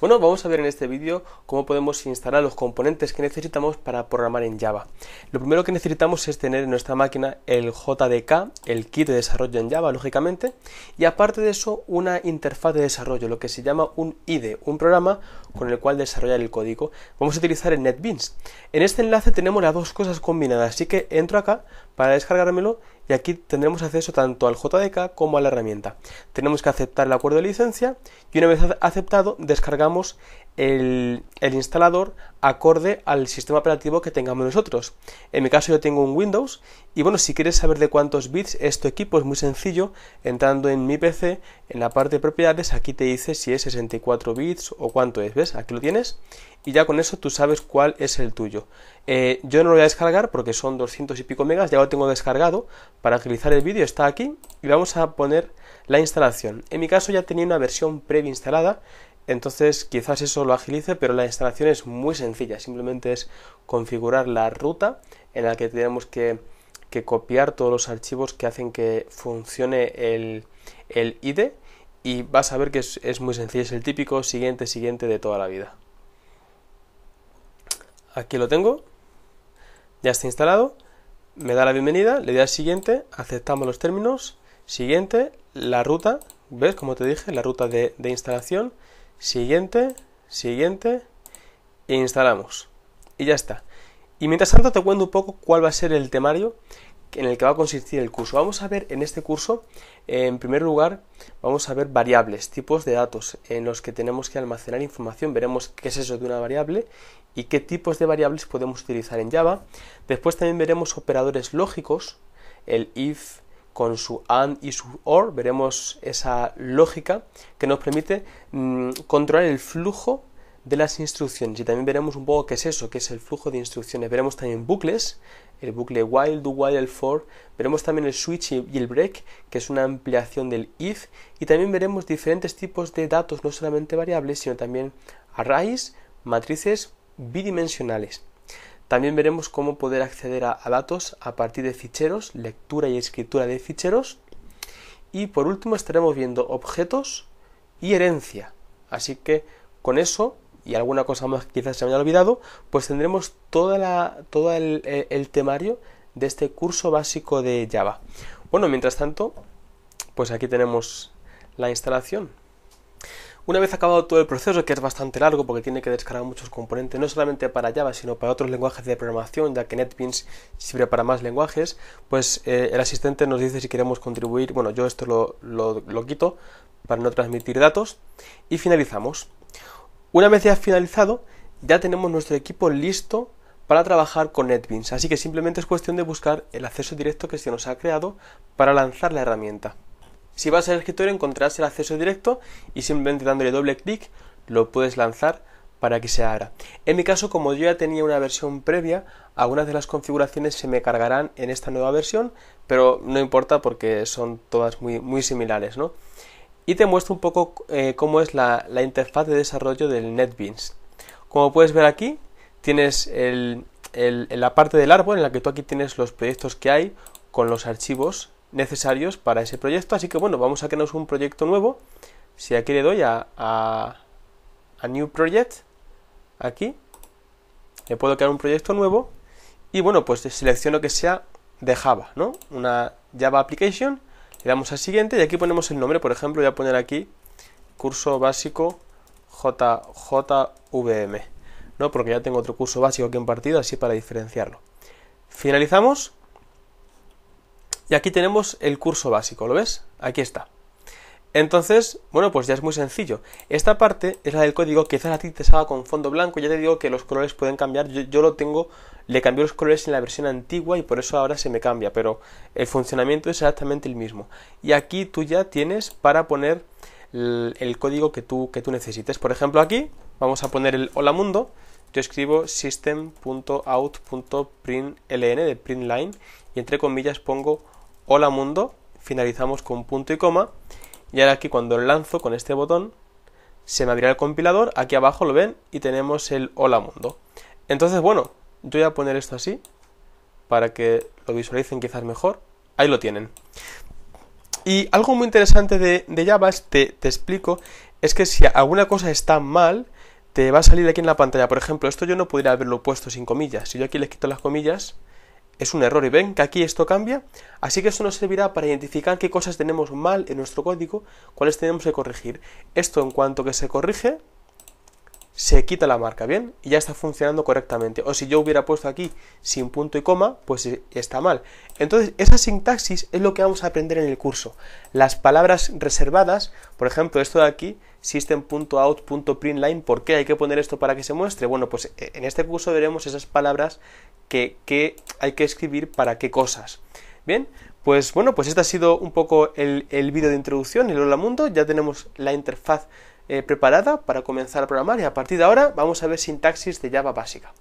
Bueno, vamos a ver en este vídeo cómo podemos instalar los componentes que necesitamos para programar en Java. Lo primero que necesitamos es tener en nuestra máquina el JDK, el kit de desarrollo en Java, lógicamente, y aparte de eso una interfaz de desarrollo, lo que se llama un IDE, un programa con el cual desarrollar el código. Vamos a utilizar el NetBeans. En este enlace tenemos las dos cosas combinadas, así que entro acá para descargármelo y aquí tendremos acceso tanto al JDK como a la herramienta. Tenemos que aceptar el acuerdo de licencia y una vez aceptado descargamos el, instalador acorde al sistema operativo que tengamos nosotros. En mi caso yo tengo un Windows y bueno, si quieres saber de cuántos bits es tu equipo es muy sencillo, entrando en mi PC, en la parte de propiedades, aquí te dice si es 64 bits o cuánto es, ¿ves? Aquí lo tienes y ya con eso tú sabes cuál es el tuyo. Eh, yo no lo voy a descargar porque son 200 y pico megas, ya lo tengo descargado para utilizar el vídeo, está aquí y vamos a poner la instalación. En mi caso ya tenía una versión previa instalada entonces quizás eso lo agilice, pero la instalación es muy sencilla. Simplemente es configurar la ruta en la que tenemos que, copiar todos los archivos que hacen que funcione el, id, IDE y vas a ver que es, muy sencillo. Es el típico siguiente, siguiente de toda la vida. Aquí lo tengo. Ya está instalado. Me da la bienvenida, le doy al siguiente, aceptamos los términos. Siguiente, la ruta. ¿Ves? Como te dije, la ruta de instalación siguiente, siguiente, e instalamos. Y ya está. Y mientras tanto te cuento un poco cuál va a ser el temario en el que va a consistir el curso. Vamos a ver en este curso, en primer lugar, vamos a ver variables, tipos de datos en los que tenemos que almacenar información. Veremos qué es eso de una variable y qué tipos de variables podemos utilizar en Java. Después también veremos operadores lógicos, el if, con su AND y su OR, veremos esa lógica que nos permite mm, controlar el flujo de las instrucciones y también veremos un poco qué es eso, qué es el flujo de instrucciones. Veremos también bucles, el bucle while, do while, el for, veremos también el switch y el break, que es una ampliación del if, y también veremos diferentes tipos de datos, no solamente variables, sino también arrays, matrices bidimensionales. También veremos cómo poder acceder a, datos a partir de ficheros, lectura y escritura de ficheros. Y por último estaremos viendo objetos y herencia. Así que con eso y alguna cosa más que quizás se me haya olvidado, pues tendremos toda la, todo el temario de este curso básico de Java. Bueno, mientras tanto, pues aquí tenemos la instalación. Una vez acabado todo el proceso, que es bastante largo porque tiene que descargar muchos componentes, no solamente para Java, sino para otros lenguajes de programación, ya que NetBeans sirve para más lenguajes, pues eh, el asistente nos dice si queremos contribuir. Bueno, yo esto lo, lo quito para no transmitir datos y finalizamos. Una vez ya finalizado, ya tenemos nuestro equipo listo para trabajar con NetBeans, así que simplemente es cuestión de buscar el acceso directo que se nos ha creado para lanzar la herramienta. Si vas al escritorio encontrarás el acceso directo y simplemente dándole doble clic lo puedes lanzar para que se abra. En mi caso, como yo ya tenía una versión previa, algunas de las configuraciones se me cargarán en esta nueva versión, pero no importa porque son todas muy, muy similares, ¿no? Y te muestro un poco eh, cómo es la, interfaz de desarrollo del NetBeans. Como puedes ver aquí, tienes el, la parte del árbol en la que tú aquí tienes los proyectos que hay con los archivos necesarios para ese proyecto. Así que bueno, vamos a crearnos un proyecto nuevo. Si aquí le doy a, a, New Project, aquí, le puedo crear un proyecto nuevo. Y bueno, pues selecciono que sea de Java, ¿no? Una Java Application. Le damos al siguiente y aquí ponemos el nombre. Por ejemplo, voy a poner aquí curso básico JJVM. ¿no? Porque ya tengo otro curso básico aquí en partido, así para diferenciarlo. Finalizamos y aquí tenemos el curso básico, ¿lo ves? Aquí está. Entonces, bueno, pues ya es muy sencillo. Esta parte es la del código, quizás a ti te salga con fondo blanco, ya te digo que los colores pueden cambiar, yo, lo tengo, le cambié los colores en la versión antigua y por eso ahora se me cambia, pero el funcionamiento es exactamente el mismo. Y aquí tú ya tienes para poner el, código que tú, que tú necesites. Por ejemplo, aquí vamos a poner el hola mundo, yo escribo system.out.println de println y entre comillas pongo hola mundo, finalizamos con punto y coma y ahora aquí cuando lanzo con este botón se me abrirá el compilador, aquí abajo lo ven y tenemos el hola mundo. Entonces bueno, yo voy a poner esto así para que lo visualicen quizás mejor. Ahí lo tienen. Y algo muy interesante de, de Java, te, te explico, es que si alguna cosa está mal, te va a salir aquí en la pantalla. Por ejemplo, esto yo no podría haberlo puesto sin comillas. Si yo aquí les quito las comillas, es un error y ven que aquí esto cambia, así que eso nos servirá para identificar qué cosas tenemos mal en nuestro código, cuáles tenemos que corregir. Esto en cuanto que se corrige, se quita la marca, ¿bien? Y ya está funcionando correctamente. O si yo hubiera puesto aquí sin punto y coma, pues e, está mal. Entonces, esa sintaxis es lo que vamos a aprender en el curso. Las palabras reservadas, por ejemplo, esto de aquí, system.out.println, ¿por qué hay que poner esto para que se muestre? Bueno, pues e, en este curso veremos esas palabras que, hay que escribir para qué cosas. Bien, pues bueno, pues este ha sido un poco el, el vídeo de introducción, el Hola Mundo, ya tenemos la interfaz eh, preparada para comenzar a programar y a partir de ahora vamos a ver sintaxis de Java básica.